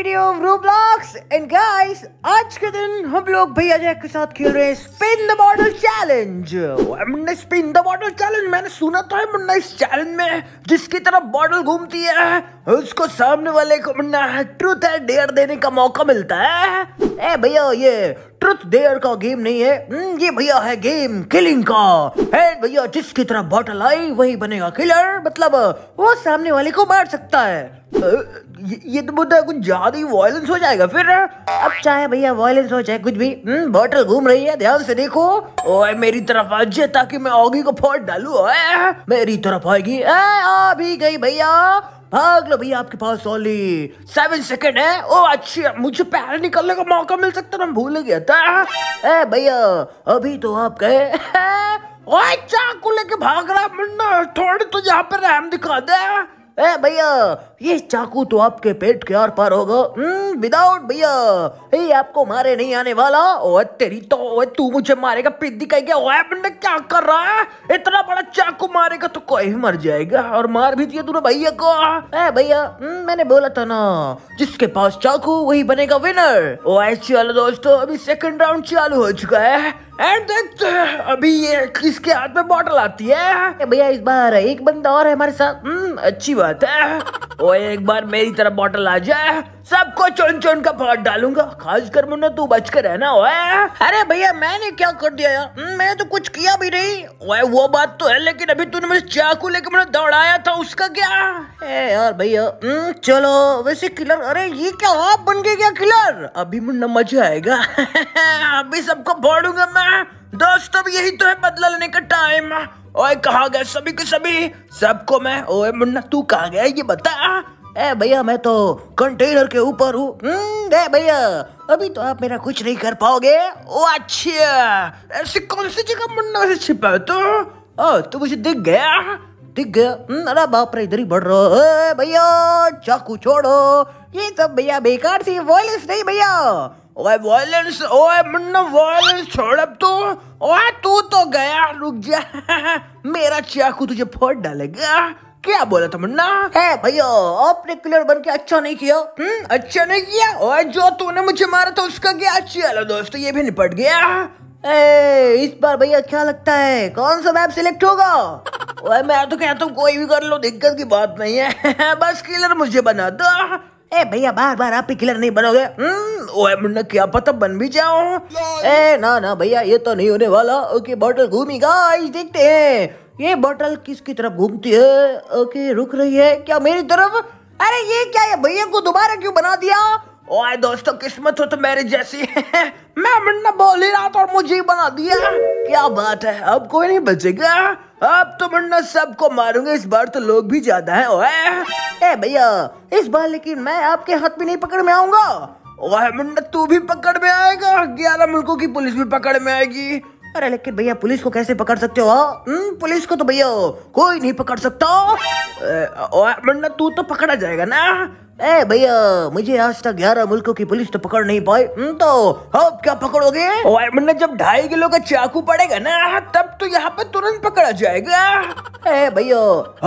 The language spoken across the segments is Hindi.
वीडियो रूब्लॉक्स एंड गाइस आज के दिन हम लोग भैया जय के साथ खेल रहे हैं spin the bottle challenge Munna spin the bottle challenge मैंने सुना था मुन्ना इस चैलेंज में जिसकी तरफ बॉटल घूमती है उसको सामने वाले को मुन्ना ट्रूथ है डेयर देने का मौका मिलता है ए भैया ये ट्रुथ देयर का गेम नहीं है हम्म, ये भैया है गेम किलिंग का एंड भैया जिसकी तरफ बॉटल आई वही बनेगा किलर मतलब वो सामने वाले को मार सकता है ये तो बोलता है कुछ ज्यादा ही वायलेंस हो जाएगा फिर अब चाहे भैया वायलेंस हो चाहे कुछ भी बॉटल हम्म, घूम रही है ध्यान से देखो ओए मेरी तरफ आज ताकि मैं ऑगी को फोड़ डालू मेरी तरफ आएगी आ भी गई भैया भाग लो भैया आपके पास ओनली सेवन सेकेंड है ओ अच्छी मुझे पैर निकलने का मौका मिल सकता ना भूल गया था ए भैया अभी तो आप गए ओए चाकू लेके भाग रहा मुन्ना थोड़ी तो यहाँ पे रैम दिखा दे ए भैया ये चाकू तो आपके पेट के आर पार होगा विदाउट हम्म, भैया ये आपको मारे नहीं आने वाला ओ तेरी तो ओ तू मुझे मारेगा पिद्दी कहेगा ओए बंदे क्या कर रहा है इतना बड़ा चाकू मारेगा तो कोई भी मर जाएगा और मार भी दिया तूने भैया को ए भैया हम्म, मैंने बोला था ना जिसके पास चाकू वही बनेगा विनर ओ ऐसी चलो दोस्तों अभी सेकंड राउंड चालू हो चुका है एंड देखते हैं अभी ये किसके हाथ में बॉटल आती है भैया इस बार एक बंदा और है हमारे साथ हम्म, अच्छी बात है ओए एक बार मेरी तरफ बॉटल आ जाए सबको चुन चुन का पकड़ डालूंगा खास कर मुन्ना तू बच कर रहना ओए अरे भैया मैंने क्या कर दिया यार हम्म, मैं तो कुछ किया भी नहीं ओए वो बात तो है लेकिन अभी तूने मुझे चाकू लेके मुझे दौड़ाया था उसका क्या ए यार भैया हम्म, चलो वैसे किलर अरे ये क्या आप बन गए क्या किलर अभी मुन्ना मजा आएगा अभी सबको फोड़ूंगा मैं दोस्तों यही तो है बदला लेने का टाइम ओए कहा गया सभी के सभी सबको मैं ओए मुन्ना तू कहा गया ये बता ए भैया मैं तो कंटेनर के ऊपर हूँ हम्म, भैया अभी तो आप मेरा कुछ नहीं कर पाओगे ओ अच्छा ऐसी कौन सी जगह मुन्ना से छिपा है तो ओ तो मुझे दिख गया दिख गया हम्म, अरे बाप रे इधर ही बढ़ रहा है भैया चाकू छोड़ो ये सब भैया बेकार सी वॉयलेंस नहीं भैया ओए वॉयलेंस ओए मुन्ना वॉयलेंस छोड़ अब तू ओए तू तो गया रुक जा मेरा चाकू तुझे फोड़ डालेगा क्या बोला तुमना है भैया आपने क्लियर बन के अच्छा नहीं किया हम्म अच्छा नहीं किया और जो तूने मुझे मारा था उसका क्या चलो दोस्तों ये भी निपट गया ए, इस बार भैया क्या लगता है कौन सा मैप सिलेक्ट होगा ओए मैं तो कहता हूँ कोई भी कर लो दिक्कत की बात नहीं है बस किलर मुझे बना दो ए भैया बार बार आप ही किलर नहीं बनोगे हम्म, ओए मुन्ना क्या पता बन भी जाओ ए ना ना भैया ये तो नहीं होने वाला ओके बॉटल घूमी गाइस देखते हैं ये बॉटल किसकी तरफ घूमती है ओके रुक रही है क्या मेरी तरफ अरे ये क्या है भैया को दोबारा क्यों बना दिया ओए दोस्तों किस्मत हो तो मेरे जैसी है मैं मुन्ना बोल ही रहा था और मुझे ही बना दिया क्या बात है अब कोई नहीं बचेगा अब तो मुन्ना सबको मारूंगा इस बार तो लोग भी ज्यादा हैं ओए भैया इस बार लेकिन मैं आपके हाथ में नहीं पकड़ में आऊंगा ओए मुन्ना तू भी पकड़ में आएगा ग्यारह मुल्कों की पुलिस भी पकड़ में आएगी अरे लेकिन भैया पुलिस को कैसे पकड़ सकते हो हाँ? हम्म, पुलिस को तो भैया कोई नहीं पकड़ सकता वरना तू तो पकड़ा जाएगा ना ए भैया मुझे आज तक ग्यारह मुल्कों की पुलिस तो पकड़ नहीं पाई हम्म, तो अब क्या पकड़ोगे जब ढाई किलो का चाकू पड़ेगा ना तब तो यहाँ पे तुरंत पकड़ा जाएगा ए भैया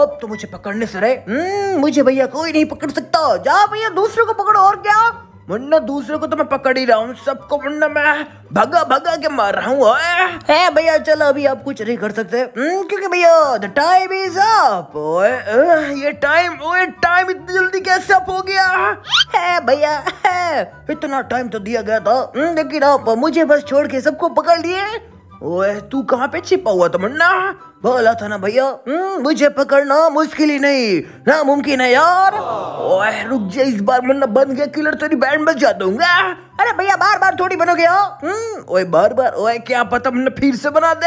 अब तो मुझे पकड़ने से रहे हम्म, मुझे भैया कोई नहीं पकड़ सकता जा भैया दूसरों को पकड़ो और क्या वरना दूसरे को तो मैं पकड़ ही रहा हूँ सबको वरना मैं भगा भगा के मार रहा हूँ भैया चलो अभी आप कुछ नहीं कर सकते हम्म, क्योंकि भैया टाइम इज अप ओए ये टाइम ओए टाइम इतनी जल्दी कैसे अप हो गया है भैया इतना टाइम तो दिया गया था लेकिन हम्म, आप मुझे बस छोड़ के सबको पकड़ लिए ओए तू कहाँ पे छिपा हुआ था मुन्ना बोला था ना भैया हम्म, मुझे पकड़ना मुश्किल ही नहीं ना मुमकिन है यार ओए रुक जा इस बार मुन्ना बन गया किलर तेरी बैंड बज जा दूंगा अरे भैया बार बार थोड़ी बनोगे हो हाँ? हम्म, ओए बार बार ओए क्या पता मुन्ना फिर से बना दे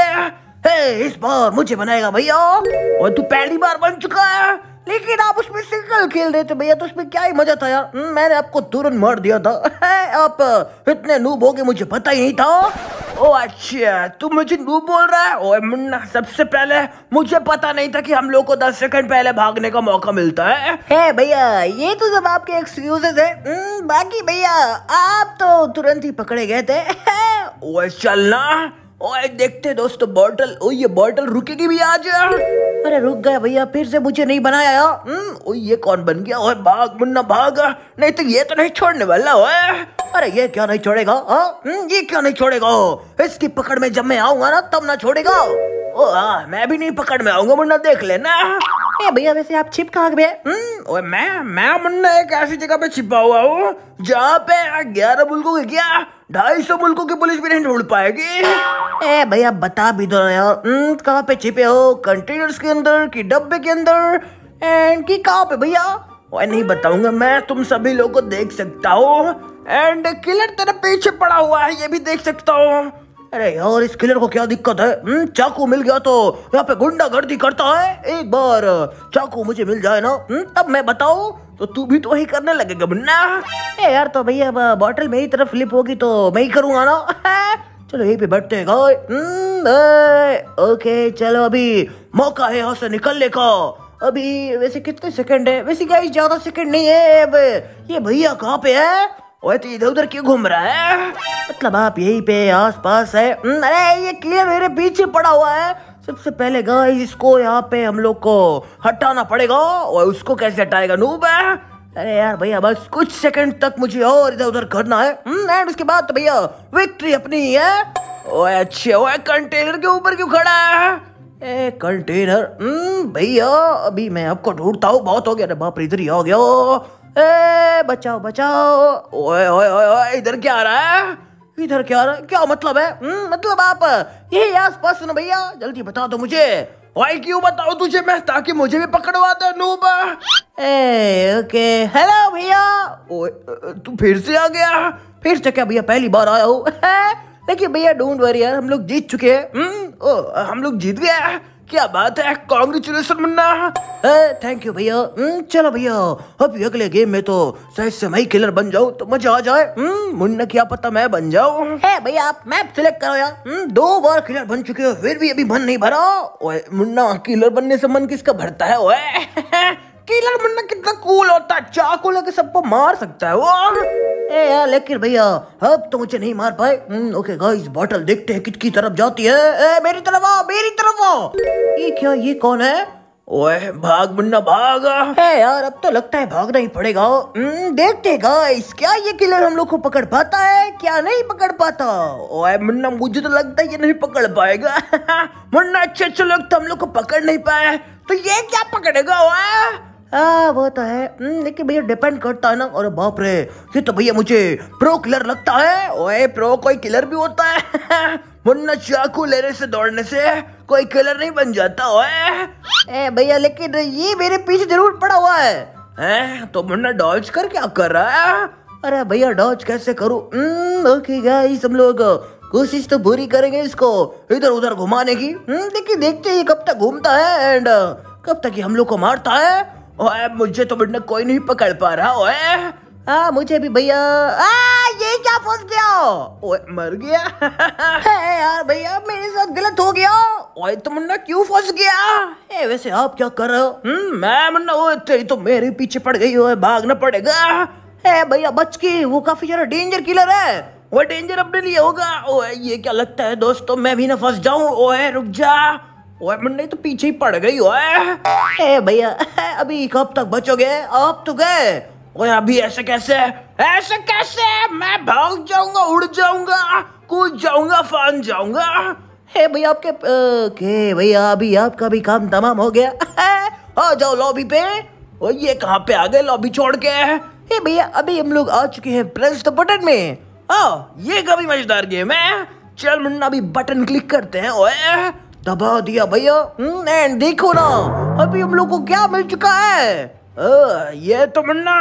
हे इस बार मुझे बनाएगा भैया और तू पहली बार बन चुका है लेकिन आप उसमें सिंगल खेल रहे थे भैया तो उसमें क्या ही मजा था यार हम्म, मैंने आपको तुरंत मार दिया था आप इतने नूब हो गए मुझे पता ही नहीं था ओ अच्छा तू मुझे नू बोल रहा है ओए मुन्ना सबसे पहले मुझे पता नहीं था कि हम लोग को दस सेकंड पहले भागने का मौका मिलता है हे भैया ये तो सब आपके एक्सक्यूजेज है हम्म, बाकी भैया आप तो तुरंत ही पकड़े गए थे ओए चलना ओए देखते दोस्तों बॉटल ओ ये बॉटल रुकेगी भी आज अरे रुक गए भैया फिर से मुझे नहीं बनाया हम्म, ओ ये कौन बन गया ओए भाग मुन्ना भाग नहीं तो ये तो नहीं छोड़ने वाला ओए अरे ये क्या नहीं छोड़ेगा हा? हम्म, ये क्या नहीं छोड़ेगा इसकी पकड़ में जब मैं आऊंगा ना तब ना छोड़ेगा ओ आ, मैं भी नहीं पकड़ में आऊंगा मुन्ना देख लेना भैया वैसे आप छिप कहा गए मैं मैं मुन्ना एक ऐसी जगह पे छिपा हुआ हूँ जहाँ पे ग्यारह मुल्कों की क्या ढाई सौ मुल्कों की पुलिस भी नहीं ढूंढ पाएगी ए भैया बता भी दो यार हम्म, कहाँ पे छिपे हो कंटेनर्स के अंदर की डब्बे के अंदर एंड की कहाँ पे भैया नहीं बताऊंगा मैं तुम सभी लोगों को देख सकता हूँ एंड किलर तेरे पीछे पड़ा हुआ है ये भी देख सकता हूँ अरे यार इस किलर को क्या दिक्कत है हम्म, चाकू मिल गया तो यहाँ पे गुंडा गर्दी करता है एक बार चाकू मुझे मिल जाए ना हम्म, तब मैं बताऊ तो तू भी तो वही करने लगेगा बुन्ना ए यार तो भैया बॉटल मेरी तरफ फ्लिप होगी तो मैं ही करूँगा ना चलो यही पे बैठते हैं ओके हम्म, चलो अभी मौका है यहाँ से निकलने का अभी वैसे कितने सेकंड है वैसे क्या ज्यादा सेकंड नहीं है अब ये भैया कहाँ पे है ओए तो इधर उधर क्यों घूम रहा है मतलब आप यही पे आसपास है हम्म, अरे ये कीड़ा मेरे पीछे पड़ा हुआ है सबसे पहले गाइस इसको यहाँ पे हम लोग को हटाना पड़ेगा और उसको कैसे हटाएगा नूब है अरे यार भैया बस कुछ सेकंड तक मुझे और इधर उधर करना है एंड हम्म, उसके बाद तो भैया विक्ट्री अपनी ही है ओए अच्छे ओए कंटेनर के ऊपर क्यों खड़ा है ए कंटेनर हम्म, भैया अभी मैं आपको ढूंढता हूँ बहुत हो गया अरे बाप इधर ही हो गया ए बचाओ बचाओ ओए ओए ओए इधर क्या आ रहा है इधर क्या आ रहा है क्या मतलब है हुँ? हम्म, मतलब आप यही पास सुनो भैया जल्दी बता दो मुझे वाई क्यों बताओ तुझे मैं ताकि मुझे भी पकड़वा दे नूब ए ओके हेलो भैया ओए तू फिर से आ गया फिर से क्या भैया पहली बार आया हूँ देखिए भैया डोंट वरी यार हम लोग जीत चुके हैं हम्म, हम लोग जीत गए क्या बात है कॉन्ग्रेचुलेसन मुन्ना थैंक यू भैया हम्म, चलो भैया अब अगले गेम में तो शायद से मई खिलर बन जाऊँ तो मजा आ जाए हम्म, मुन्ना क्या पता मैं बन जाऊँ भैया आप मैप सिलेक्ट करो यार हम्म, दो बार खिलर बन चुके हो फिर भी अभी मन नहीं भरा मुन्ना किलर बनने से मन किसका भरता है ओए किलर बनना कितना कूल होता है चाकू लेके सबको मार सकता है वो ए यार लेकिन भैया अब तो मुझे नहीं मार पाए ओके गाइस बॉटल देखते हैं किसकी तरफ जाती है ए, मेरी तरफ आओ मेरी तरफ आओ ये क्या ये कौन है ओए भाग मुन्ना भाग ए यार अब तो लगता है भागना ही पड़ेगा हम्म, देखते गाइस क्या ये किलर हम लोग को पकड़ पाता है क्या नहीं पकड़ पाता ओए मुन्ना मुझे तो लगता है ये नहीं पकड़ पाएगा मुन्ना अच्छे अच्छे लोग तो हम लोग को पकड़ नहीं पाए तो ये क्या पकड़ेगा ओए आ, वो तो है हम्म, लेकिन भैया डिपेंड करता है ना अरे बाप रे ये तो भैया मुझे प्रो किलर लगता है ओए प्रो कोई किलर भी होता है वरना चाकू लेने से दौड़ने से कोई किलर नहीं बन जाता ओए ए भैया लेकिन ये मेरे पीछे जरूर पड़ा हुआ है हैं तो मुन्ना डॉज कर क्या कर रहा है अरे भैया डॉज कैसे करूं ओके हम्म, गाइस हम लोग कोशिश तो पूरी करेंगे इसको इधर उधर घुमाने की हम्म, देखिए देखते ये कब तक घूमता है एंड कब तक ये हम लोग को मारता है ओए मुझे तो बिना कोई नहीं पकड़ पा रहा ओए आ, मुझे भी भैया ये क्या फंस गया ओए मर गया है यार भैया मेरे साथ गलत हो गया ओए तो मुन्ना क्यों फंस गया ए, वैसे आप क्या कर रहे हो हम्म, मैं मुन्ना ओए तेरी तो मेरे पीछे पड़ गई ओए भागना पड़ेगा है भैया बच के वो काफी ज्यादा डेंजर किलर है वो डेंजर अपने लिए होगा ओए ये क्या लगता है दोस्तों मैं भी ना फंस जाऊं ओए रुक जा ओए मुन्ने तो पीछे ही पड़ गई ओए ए भैया अभी कब तक बचोगे आप तो गए ओए अभी ऐसे कैसे ऐसे कैसे मैं भाग जाऊंगा उड़ जाऊंगा कूद जाऊंगा फान जाऊंगा हे भैया आपके ओके भैया अभी आपका भी काम तमाम हो गया आ जाओ लॉबी पे ओ ये कहाँ पे आ गए लॉबी छोड़ के हे भैया अभी हम लोग आ चुके हैं प्रेस द बटन में ओ ये कभी मजेदार गेम है चल मुन्ना अभी बटन क्लिक करते हैं ओए दबा दिया भैया हम्म, देखो ना अभी हम लोग को क्या मिल चुका है आ, ये तो मुन्ना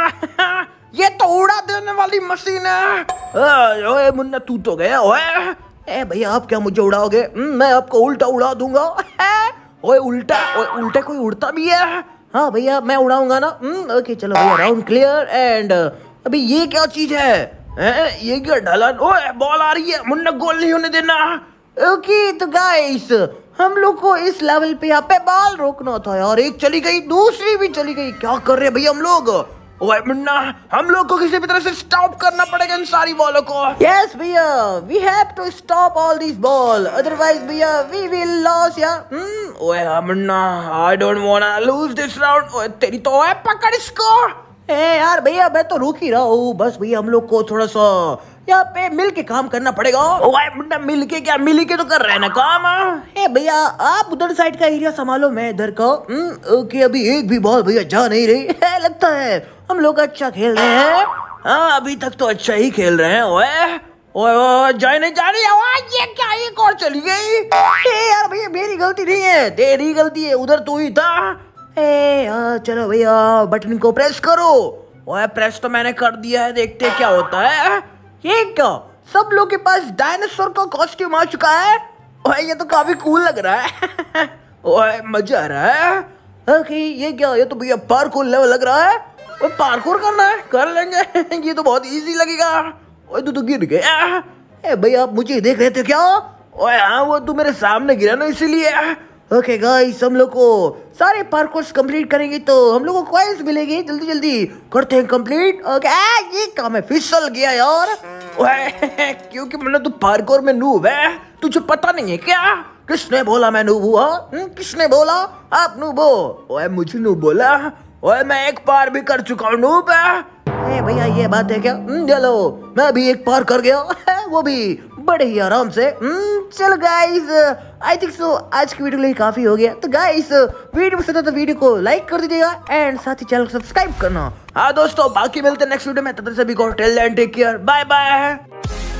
ये तो उड़ा देने वाली मशीन है आ, ओए मुन्ना तू तो गया ओए ए भैया आप क्या मुझे उड़ाओगे हम्म, मैं आपको उल्टा उड़ा दूंगा ओए उल्टा ओए उल्टा कोई उड़ता भी है हाँ भैया मैं उड़ाऊंगा ना ओके हम्म, चलो भैया राउंड क्लियर एंड अभी ये क्या चीज है ए, ये क्या ढलन ओए बॉल आ रही है मुन्ना गोल नहीं होने देना ओके तो गाइस हम लोग को इस लेवल पे यहाँ पे बाल रोकना था यार एक चली गई दूसरी भी चली गई क्या कर रहे भैया हम लोग मुन्ना हम लोग को किसी भी तरह से स्टॉप करना पड़ेगा इन सारी बॉलों को यस भैया we have to stop all this ball otherwise भैया वी विल लॉस यार ओए Munna I don't want to lose this round ओए तेरी तो है पकड़ इसको ए यार भैया मैं तो रुक ही रहा हूँ बस भैया हम लोग को थोड़ा सा यहाँ पे मिल के काम करना पड़ेगा मुंडा मिल के क्या मिल के तो कर रहे ना काम हाँ? भैया आप उधर साइड का एरिया संभालो मैं इधर का हम्म, ओके अभी एक भी बॉल भैया जा नहीं रही है लगता है हम लोग अच्छा खेल रहे हैं हाँ अभी तक तो अच्छा ही खेल रहे हैं ओए ओए जाए नहीं जा रही आवाज ये क्या एक और चली गई ए यार भैया मेरी गलती नहीं है तेरी गलती है उधर तू ही था ए यार चलो भैया बटन को प्रेस करो ओए प्रेस तो मैंने कर दिया है देखते क्या होता है ये क्या सब लोग के पास डायनासोर का कॉस्ट्यूम आ चुका है ओए ये तो काफी कूल लग रहा है ओए मजा आ रहा है ओके ये क्या ये तो भैया पार्कोर लेवल लग रहा है ओए पार्कोर करना है कर लेंगे ये तो बहुत इजी लगेगा ओए तू तो गिर गया ए भाई आप मुझे देख रहे थे क्या ओए हाँ वो तू तो मेरे सामने गिरा ना इसीलिए ओके गाइस हम लोग को सारे पार्कोर्स कंप्लीट करेंगे तो हम लोग को क्वाइंस मिलेंगे जल्दी जल्दी करते हैं कंप्लीट ओके आ, ये काम है फिसल गया यार क्योंकि मतलब तू पार्कोर में नूब है तुझे पता नहीं है क्या किसने बोला मैं नूब हुआ हम्म, किसने बोला आप नूब हो ओए मुझे नूब बोला ओए मैं एक पार भी कर चुका हूँ नूब भैया ये बात है क्या हम्म, चलो मैं भी एक पार कर गया वो भी बड़े ही आराम से हम्म, चल गाइस आई थिंक सो आज की वीडियो लिए काफ़ी हो गया तो गाइस वीडियो पसंद है तो वीडियो को लाइक कर दीजिएगा एंड साथ ही चैनल को सब्सक्राइब करना हाँ दोस्तों बाकी मिलते हैं नेक्स्ट वीडियो में तब तक सभी को tell and take care bye bye